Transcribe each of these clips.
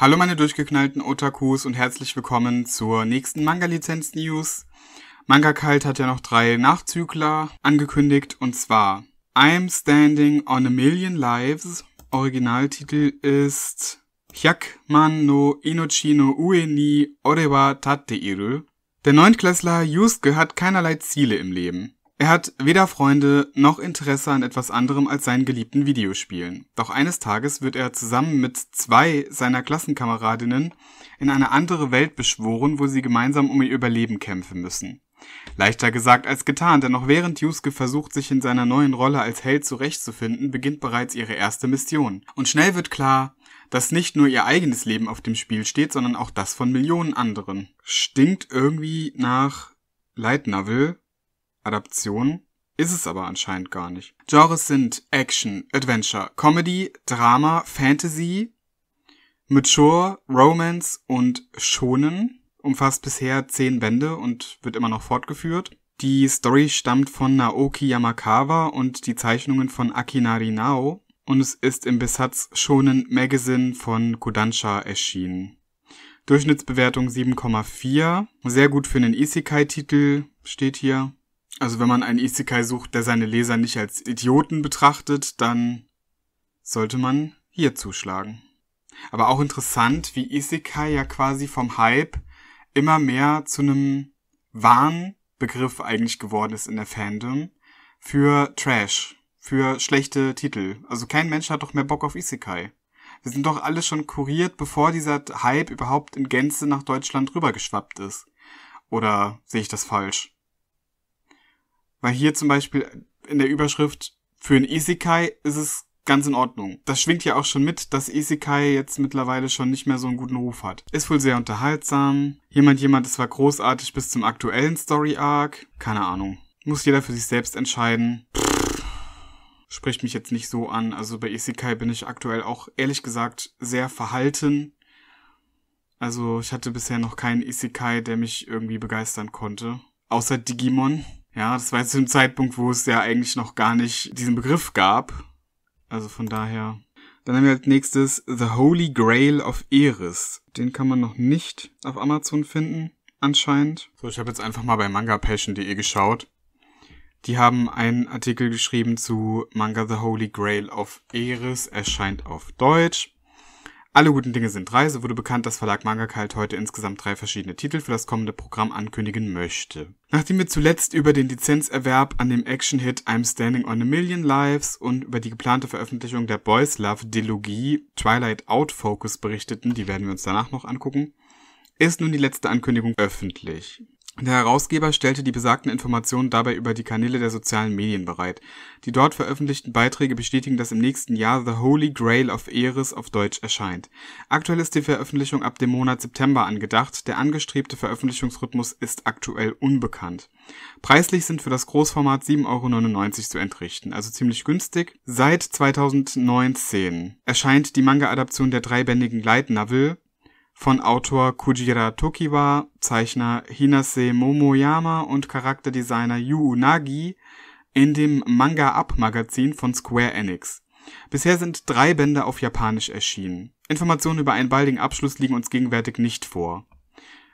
Hallo meine durchgeknallten Otakus und herzlich willkommen zur nächsten Manga-Lizenz-News. Manga Kalt hat ja noch drei Nachzügler angekündigt und zwar I'm Standing on a Million Lives. Originaltitel ist Hyakman no Inochino no Ue ni Ore wa Tatteiru. Der Neuntklässler Yusuke hat keinerlei Ziele im Leben. Er hat weder Freunde noch Interesse an etwas anderem als seinen geliebten Videospielen. Doch eines Tages wird er zusammen mit zwei seiner Klassenkameradinnen in eine andere Welt beschworen, wo sie gemeinsam um ihr Überleben kämpfen müssen. Leichter gesagt als getan, denn noch während Yusuke versucht, sich in seiner neuen Rolle als Held zurechtzufinden, beginnt bereits ihre erste Mission. Und schnell wird klar, dass nicht nur ihr eigenes Leben auf dem Spiel steht, sondern auch das von Millionen anderen. Stinkt irgendwie nach Light Novel, Adaption ist es aber anscheinend gar nicht. Genres sind Action, Adventure, Comedy, Drama, Fantasy, Mature, Romance und Schonen. Umfasst bisher zehn Bände und wird immer noch fortgeführt. Die Story stammt von Naoki Yamakawa und die Zeichnungen von Akinari Nao und es ist im Besatz Shonen Magazine von Kodansha erschienen. Durchschnittsbewertung 7,4. Sehr gut für einen Isekai-Titel steht hier. Also wenn man einen Isekai sucht, der seine Leser nicht als Idioten betrachtet, dann sollte man hier zuschlagen. Aber auch interessant, wie Isekai ja quasi vom Hype immer mehr zu einem Warnbegriff eigentlich geworden ist in der Fandom für Trash, für schlechte Titel. Also kein Mensch hat doch mehr Bock auf Isekai. Wir sind doch alle schon kuriert, bevor dieser Hype überhaupt in Gänze nach Deutschland rübergeschwappt ist. Oder sehe ich das falsch? Weil hier zum Beispiel in der Überschrift für ein Isekai ist es ganz in Ordnung. Das schwingt ja auch schon mit, dass Isekai jetzt mittlerweile schon nicht mehr so einen guten Ruf hat. Ist wohl sehr unterhaltsam. Jemand, jemand, es war großartig bis zum aktuellen Story Arc. Keine Ahnung. Muss jeder für sich selbst entscheiden. Pff, spricht mich jetzt nicht so an. Also bei Isekai bin ich aktuell auch ehrlich gesagt sehr verhalten. Also ich hatte bisher noch keinen Isekai, der mich irgendwie begeistern konnte. Außer Digimon. Ja, das war jetzt zu einem Zeitpunkt, wo es ja eigentlich noch gar nicht diesen Begriff gab. Also von daher. Dann haben wir als nächstes The Holy Grail of Eris. Den kann man noch nicht auf Amazon finden, anscheinend. So, ich habe jetzt einfach mal bei mangapassion.de geschaut. Die haben einen Artikel geschrieben zu Manga The Holy Grail of Eris, erscheint auf Deutsch. Alle guten Dinge sind drei. So wurde bekannt, dass Verlag Manga Kalt heute insgesamt drei verschiedene Titel für das kommende Programm ankündigen möchte. Nachdem wir zuletzt über den Lizenzerwerb an dem Action-Hit I'm Standing on a Million Lives und über die geplante Veröffentlichung der Boys Love Dilogie Twilight Out Focus berichteten, die werden wir uns danach noch angucken, ist nun die letzte Ankündigung öffentlich. Der Herausgeber stellte die besagten Informationen dabei über die Kanäle der sozialen Medien bereit. Die dort veröffentlichten Beiträge bestätigen, dass im nächsten Jahr The Holy Grail of Eris auf Deutsch erscheint. Aktuell ist die Veröffentlichung ab dem Monat September angedacht. Der angestrebte Veröffentlichungsrhythmus ist aktuell unbekannt. Preislich sind für das Großformat 7,99 Euro zu entrichten, also ziemlich günstig. Seit 2019 erscheint die Manga-Adaption der dreibändigen Light Novel von Autor Kujira Tokiwa, Zeichner Hinase Momoyama und Charakterdesigner Yu Unagi in dem Manga Up Magazin von Square Enix. Bisher sind drei Bände auf Japanisch erschienen. Informationen über einen baldigen Abschluss liegen uns gegenwärtig nicht vor.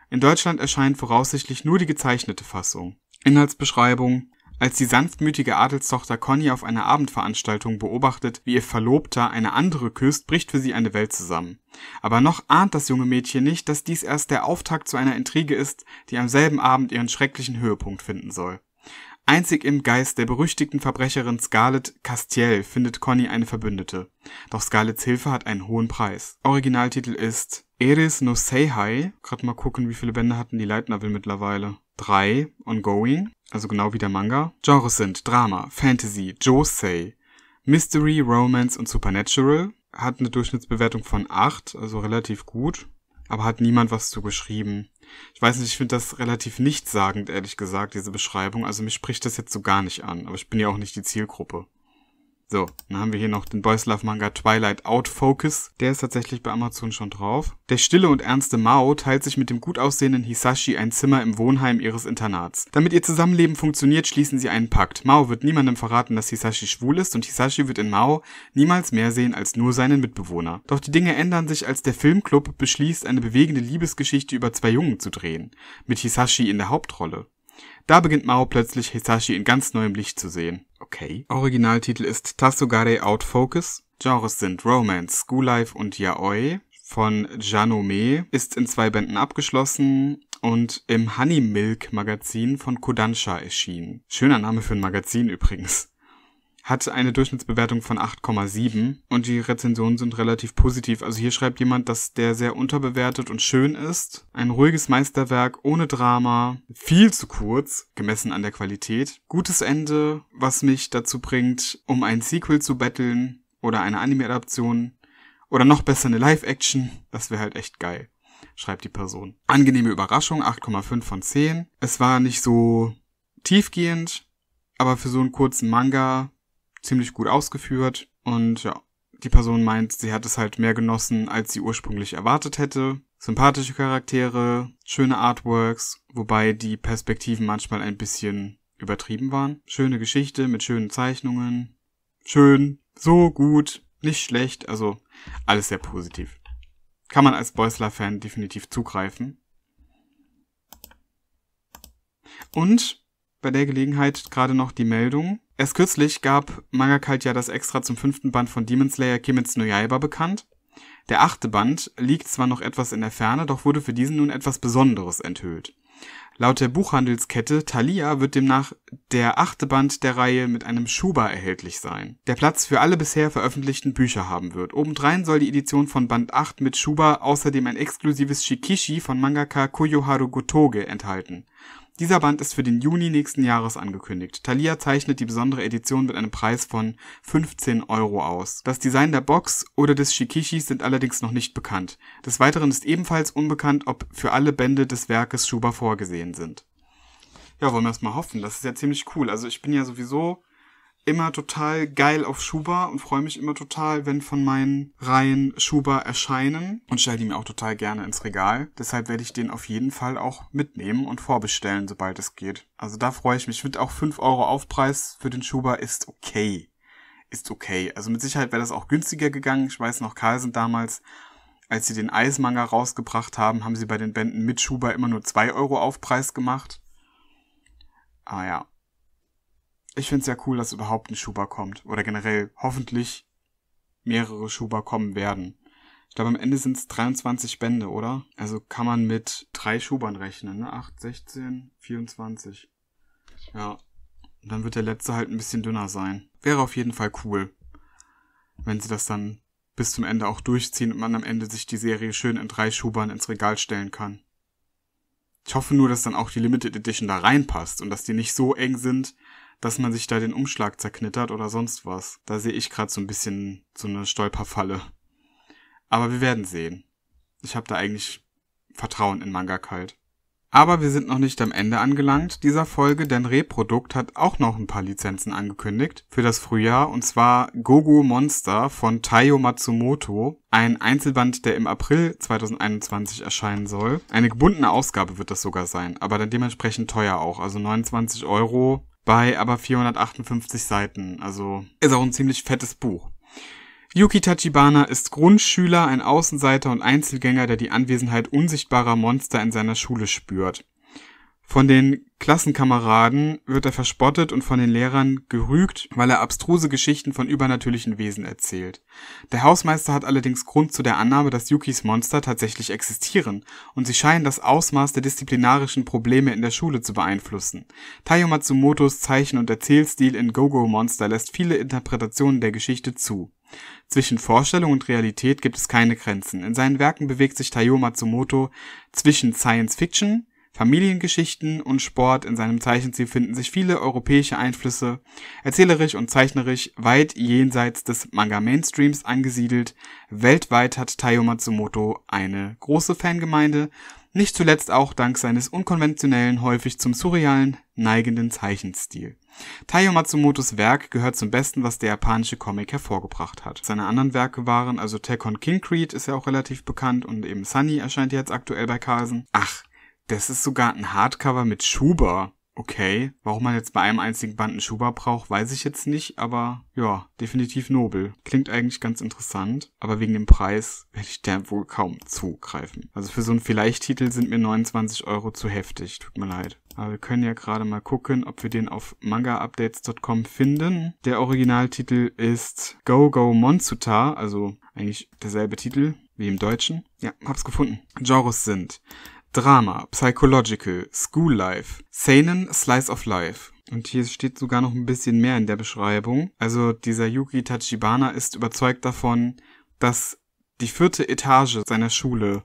In Deutschland erscheint voraussichtlich nur die gezeichnete Fassung. Inhaltsbeschreibung als die sanftmütige Adelstochter Conny auf einer Abendveranstaltung beobachtet, wie ihr Verlobter eine andere küsst, bricht für sie eine Welt zusammen. Aber noch ahnt das junge Mädchen nicht, dass dies erst der Auftakt zu einer Intrige ist, die am selben Abend ihren schrecklichen Höhepunkt finden soll. Einzig im Geist der berüchtigten Verbrecherin Scarlett Castiel findet Conny eine Verbündete. Doch Scarletts Hilfe hat einen hohen Preis. Originaltitel ist Eris no Seihai. Gerade mal gucken, wie viele Bände hatten die Light Novel mittlerweile. Drei ongoing, also genau wie der Manga. Genres sind Drama, Fantasy, Josei, Mystery, Romance und Supernatural. Hat eine Durchschnittsbewertung von acht, also relativ gut. Aber hat niemand was zu geschrieben. Ich weiß nicht, ich finde das relativ nichtssagend, ehrlich gesagt, diese Beschreibung. Also mich spricht das jetzt so gar nicht an. Aber ich bin ja auch nicht die Zielgruppe. So, dann haben wir hier noch den Boys Love manga Twilight Outfocus. Der ist tatsächlich bei Amazon schon drauf. Der stille und ernste Mao teilt sich mit dem gut aussehenden Hisashi ein Zimmer im Wohnheim ihres Internats. Damit ihr Zusammenleben funktioniert, schließen sie einen Pakt. Mao wird niemandem verraten, dass Hisashi schwul ist und Hisashi wird in Mao niemals mehr sehen als nur seinen Mitbewohner. Doch die Dinge ändern sich, als der Filmclub beschließt, eine bewegende Liebesgeschichte über zwei Jungen zu drehen. Mit Hisashi in der Hauptrolle. Da beginnt Mao plötzlich Hisashi in ganz neuem Licht zu sehen. Okay. Originaltitel ist Tasugare Out Focus. Genres sind Romance, School Life und Yaoi von Janome. Ist in zwei Bänden abgeschlossen und im Honey Milk Magazin von Kodansha erschienen. Schöner Name für ein Magazin übrigens hat eine Durchschnittsbewertung von 8,7 und die Rezensionen sind relativ positiv. Also hier schreibt jemand, dass der sehr unterbewertet und schön ist. Ein ruhiges Meisterwerk ohne Drama, viel zu kurz, gemessen an der Qualität. Gutes Ende, was mich dazu bringt, um ein Sequel zu betteln oder eine Anime-Adaption oder noch besser eine Live-Action. Das wäre halt echt geil, schreibt die Person. Angenehme Überraschung, 8,5 von 10. Es war nicht so tiefgehend, aber für so einen kurzen Manga ziemlich gut ausgeführt und ja, die Person meint, sie hat es halt mehr genossen, als sie ursprünglich erwartet hätte. Sympathische Charaktere, schöne Artworks, wobei die Perspektiven manchmal ein bisschen übertrieben waren. Schöne Geschichte mit schönen Zeichnungen. Schön, so gut, nicht schlecht, also alles sehr positiv. Kann man als Beusler-Fan definitiv zugreifen. Und bei der Gelegenheit gerade noch die Meldung, Erst kürzlich gab Mangakalt ja das Extra zum fünften Band von Demon Slayer Kimetsu no Yaiba bekannt. Der achte Band liegt zwar noch etwas in der Ferne, doch wurde für diesen nun etwas Besonderes enthüllt. Laut der Buchhandelskette Thalia wird demnach der achte Band der Reihe mit einem Schuber erhältlich sein, der Platz für alle bisher veröffentlichten Bücher haben wird. Obendrein soll die Edition von Band 8 mit Schuber außerdem ein exklusives Shikishi von Mangaka Koyoharu Gotoge enthalten. Dieser Band ist für den Juni nächsten Jahres angekündigt. Thalia zeichnet die besondere Edition mit einem Preis von 15 Euro aus. Das Design der Box oder des Shikishis sind allerdings noch nicht bekannt. Des Weiteren ist ebenfalls unbekannt, ob für alle Bände des Werkes Schuber vorgesehen sind. Ja, wollen wir es mal hoffen. Das ist ja ziemlich cool. Also ich bin ja sowieso immer total geil auf Schuba und freue mich immer total, wenn von meinen Reihen Schuba erscheinen und stelle die mir auch total gerne ins Regal. Deshalb werde ich den auf jeden Fall auch mitnehmen und vorbestellen, sobald es geht. Also da freue ich mich. Mit auch 5 Euro Aufpreis für den Schuba ist okay. Ist okay. Also mit Sicherheit wäre das auch günstiger gegangen. Ich weiß noch, Carlsen damals als sie den Eismanga rausgebracht haben, haben sie bei den Bänden mit Schuba immer nur 2 Euro Aufpreis gemacht. Ah ja ich finde es ja cool, dass überhaupt ein Schuber kommt. Oder generell hoffentlich mehrere Schuber kommen werden. Ich glaube, am Ende sind es 23 Bände, oder? Also kann man mit drei Schubern rechnen, ne? 8, 16, 24. Ja. Und dann wird der letzte halt ein bisschen dünner sein. Wäre auf jeden Fall cool, wenn sie das dann bis zum Ende auch durchziehen und man am Ende sich die Serie schön in drei Schubern ins Regal stellen kann. Ich hoffe nur, dass dann auch die Limited Edition da reinpasst und dass die nicht so eng sind, dass man sich da den Umschlag zerknittert oder sonst was. Da sehe ich gerade so ein bisschen so eine Stolperfalle. Aber wir werden sehen. Ich habe da eigentlich Vertrauen in Manga Kalt. Aber wir sind noch nicht am Ende angelangt dieser Folge, denn Reprodukt hat auch noch ein paar Lizenzen angekündigt für das Frühjahr und zwar Gogo Monster von Taiyo Matsumoto, ein Einzelband, der im April 2021 erscheinen soll. Eine gebundene Ausgabe wird das sogar sein, aber dann dementsprechend teuer auch, also 29 Euro bei aber 458 Seiten. Also ist auch ein ziemlich fettes Buch. Yuki Tachibana ist Grundschüler, ein Außenseiter und Einzelgänger, der die Anwesenheit unsichtbarer Monster in seiner Schule spürt. Von den Klassenkameraden wird er verspottet und von den Lehrern gerügt, weil er abstruse Geschichten von übernatürlichen Wesen erzählt. Der Hausmeister hat allerdings Grund zu der Annahme, dass Yukis Monster tatsächlich existieren, und sie scheinen das Ausmaß der disziplinarischen Probleme in der Schule zu beeinflussen. Taiyo Matsumotos Zeichen- und Erzählstil in Gogo Monster lässt viele Interpretationen der Geschichte zu. Zwischen Vorstellung und Realität gibt es keine Grenzen. In seinen Werken bewegt sich Taiyo Matsumoto zwischen Science Fiction, Familiengeschichten und Sport in seinem Zeichenstil finden sich viele europäische Einflüsse, erzählerisch und zeichnerisch weit jenseits des Manga-Mainstreams angesiedelt. Weltweit hat Taiyo Matsumoto eine große Fangemeinde, nicht zuletzt auch dank seines unkonventionellen, häufig zum surrealen, neigenden Zeichenstil. Taiyo Matsumotos Werk gehört zum Besten, was der japanische Comic hervorgebracht hat. Seine anderen Werke waren, also Tekon King Creed ist ja auch relativ bekannt und eben Sunny erscheint jetzt aktuell bei Carlsen. Ach, das ist sogar ein Hardcover mit Schuber. Okay, warum man jetzt bei einem einzigen Band einen Schuber braucht, weiß ich jetzt nicht, aber ja, definitiv nobel. Klingt eigentlich ganz interessant, aber wegen dem Preis werde ich der wohl kaum zugreifen. Also für so einen Vielleicht-Titel sind mir 29 Euro zu heftig, tut mir leid. Aber wir können ja gerade mal gucken, ob wir den auf mangaupdates.com finden. Der Originaltitel ist Go Go Monsuta, also eigentlich derselbe Titel wie im Deutschen. Ja, hab's gefunden. Genres sind Drama, Psychological, School Life, Seinen, Slice of Life. Und hier steht sogar noch ein bisschen mehr in der Beschreibung. Also dieser Yuki Tachibana ist überzeugt davon, dass die vierte Etage seiner Schule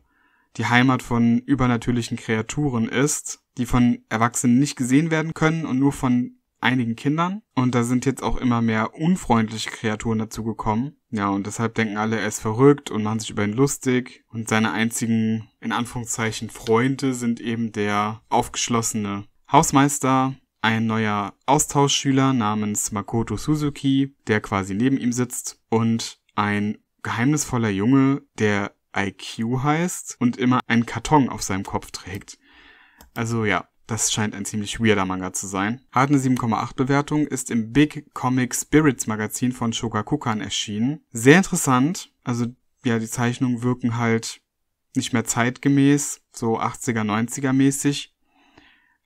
die Heimat von übernatürlichen Kreaturen ist, die von Erwachsenen nicht gesehen werden können und nur von einigen Kindern. Und da sind jetzt auch immer mehr unfreundliche Kreaturen dazugekommen. Ja, und deshalb denken alle, er ist verrückt und machen sich über ihn lustig. Und seine einzigen, in Anführungszeichen, Freunde sind eben der aufgeschlossene Hausmeister, ein neuer Austauschschüler namens Makoto Suzuki, der quasi neben ihm sitzt, und ein geheimnisvoller Junge, der IQ heißt und immer einen Karton auf seinem Kopf trägt. Also ja, das scheint ein ziemlich weirder Manga zu sein. Hat eine 7,8 Bewertung, ist im Big Comic Spirits Magazin von Shogakukan erschienen. Sehr interessant. Also, ja, die Zeichnungen wirken halt nicht mehr zeitgemäß, so 80er, 90er mäßig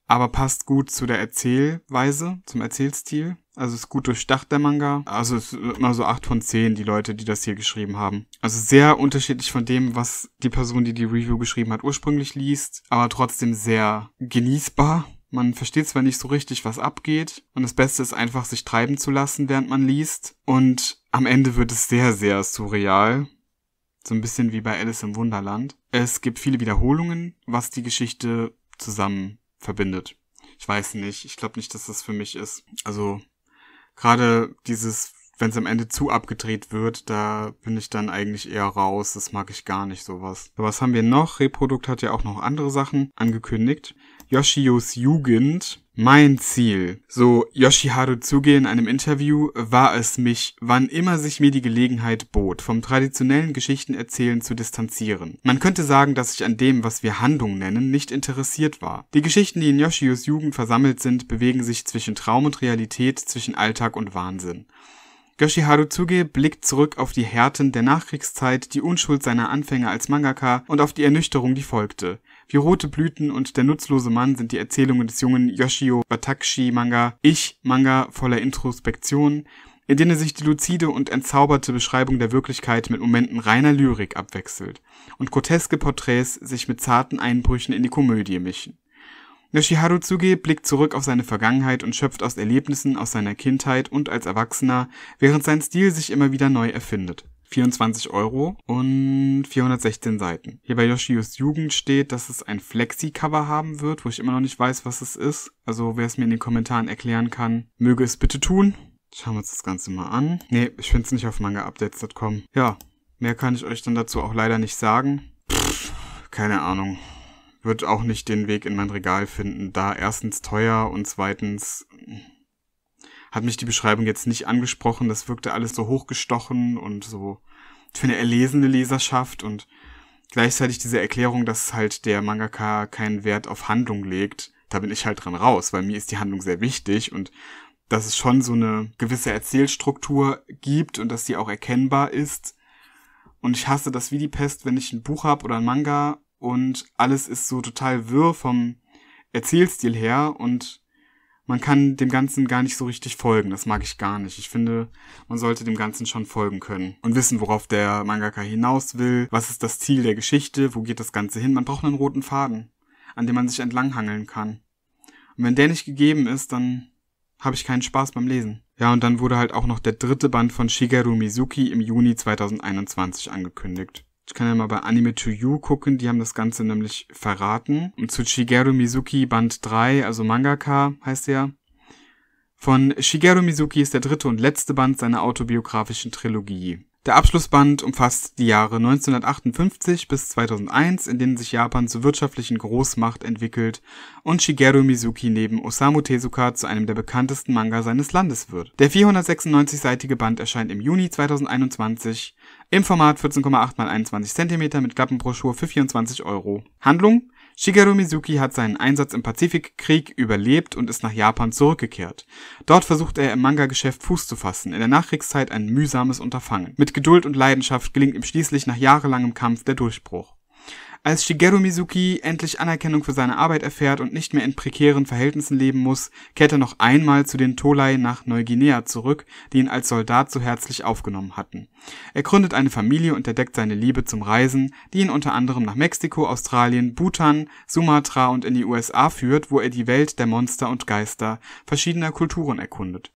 aber passt gut zu der Erzählweise, zum Erzählstil. Also ist gut durchdacht, der Manga. Also ist immer so acht von zehn die Leute, die das hier geschrieben haben. Also sehr unterschiedlich von dem, was die Person, die die Review geschrieben hat, ursprünglich liest, aber trotzdem sehr genießbar. Man versteht zwar nicht so richtig, was abgeht, und das Beste ist einfach, sich treiben zu lassen, während man liest. Und am Ende wird es sehr, sehr surreal. So ein bisschen wie bei Alice im Wunderland. Es gibt viele Wiederholungen, was die Geschichte zusammen verbindet. Ich weiß nicht. Ich glaube nicht, dass das für mich ist. Also gerade dieses, wenn es am Ende zu abgedreht wird, da bin ich dann eigentlich eher raus. Das mag ich gar nicht, sowas. was haben wir noch? Reprodukt hat ja auch noch andere Sachen angekündigt. Yoshios Jugend mein Ziel. So Yoshiharu Tsuge in einem Interview war es mich, wann immer sich mir die Gelegenheit bot, vom traditionellen Geschichtenerzählen zu distanzieren. Man könnte sagen, dass ich an dem, was wir Handlung nennen, nicht interessiert war. Die Geschichten, die in Yoshios Jugend versammelt sind, bewegen sich zwischen Traum und Realität, zwischen Alltag und Wahnsinn. Yoshiharu Tsuge blickt zurück auf die Härten der Nachkriegszeit, die Unschuld seiner Anfänge als Mangaka und auf die Ernüchterung, die folgte. Wie Rote Blüten und Der nutzlose Mann sind die Erzählungen des jungen Yoshio Watakishi-Manga Ich-Manga voller Introspektion, in denen sich die luzide und entzauberte Beschreibung der Wirklichkeit mit Momenten reiner Lyrik abwechselt und groteske Porträts sich mit zarten Einbrüchen in die Komödie mischen. Yoshiharu Tsuge blickt zurück auf seine Vergangenheit und schöpft aus Erlebnissen aus seiner Kindheit und als Erwachsener, während sein Stil sich immer wieder neu erfindet. 24 Euro und 416 Seiten. Hier bei Yoshios Jugend steht, dass es ein Flexi-Cover haben wird, wo ich immer noch nicht weiß, was es ist. Also wer es mir in den Kommentaren erklären kann, möge es bitte tun. Schauen wir uns das Ganze mal an. Nee, ich finde es nicht auf mangaupdates.com. Ja, mehr kann ich euch dann dazu auch leider nicht sagen. Pff, keine Ahnung wird auch nicht den Weg in mein Regal finden, da erstens teuer und zweitens hm, hat mich die Beschreibung jetzt nicht angesprochen. Das wirkte alles so hochgestochen und so für eine erlesene Leserschaft und gleichzeitig diese Erklärung, dass halt der Mangaka keinen Wert auf Handlung legt. Da bin ich halt dran raus, weil mir ist die Handlung sehr wichtig und dass es schon so eine gewisse Erzählstruktur gibt und dass die auch erkennbar ist. Und ich hasse das wie die Pest, wenn ich ein Buch habe oder ein Manga und alles ist so total wirr vom Erzählstil her und man kann dem Ganzen gar nicht so richtig folgen. Das mag ich gar nicht. Ich finde, man sollte dem Ganzen schon folgen können und wissen, worauf der Mangaka hinaus will. Was ist das Ziel der Geschichte? Wo geht das Ganze hin? Man braucht einen roten Faden, an dem man sich entlanghangeln kann. Und wenn der nicht gegeben ist, dann habe ich keinen Spaß beim Lesen. Ja, und dann wurde halt auch noch der dritte Band von Shigeru Mizuki im Juni 2021 angekündigt. Ich kann ja mal bei Anime to You gucken, die haben das Ganze nämlich verraten. Und zu Shigeru Mizuki Band 3, also Mangaka heißt er. Von Shigeru Mizuki ist der dritte und letzte Band seiner autobiografischen Trilogie. Der Abschlussband umfasst die Jahre 1958 bis 2001, in denen sich Japan zur wirtschaftlichen Großmacht entwickelt und Shigeru Mizuki neben Osamu Tezuka zu einem der bekanntesten Manga seines Landes wird. Der 496-seitige Band erscheint im Juni 2021 im Format 14,8 x 21 cm mit Klappenbroschur für 24 Euro. Handlung Shigeru Mizuki hat seinen Einsatz im Pazifikkrieg überlebt und ist nach Japan zurückgekehrt. Dort versucht er im Manga-Geschäft Fuß zu fassen, in der Nachkriegszeit ein mühsames Unterfangen. Mit Geduld und Leidenschaft gelingt ihm schließlich nach jahrelangem Kampf der Durchbruch. Als Shigeru Mizuki endlich Anerkennung für seine Arbeit erfährt und nicht mehr in prekären Verhältnissen leben muss, kehrt er noch einmal zu den Tolai nach Neuguinea zurück, die ihn als Soldat so herzlich aufgenommen hatten. Er gründet eine Familie und entdeckt seine Liebe zum Reisen, die ihn unter anderem nach Mexiko, Australien, Bhutan, Sumatra und in die USA führt, wo er die Welt der Monster und Geister verschiedener Kulturen erkundet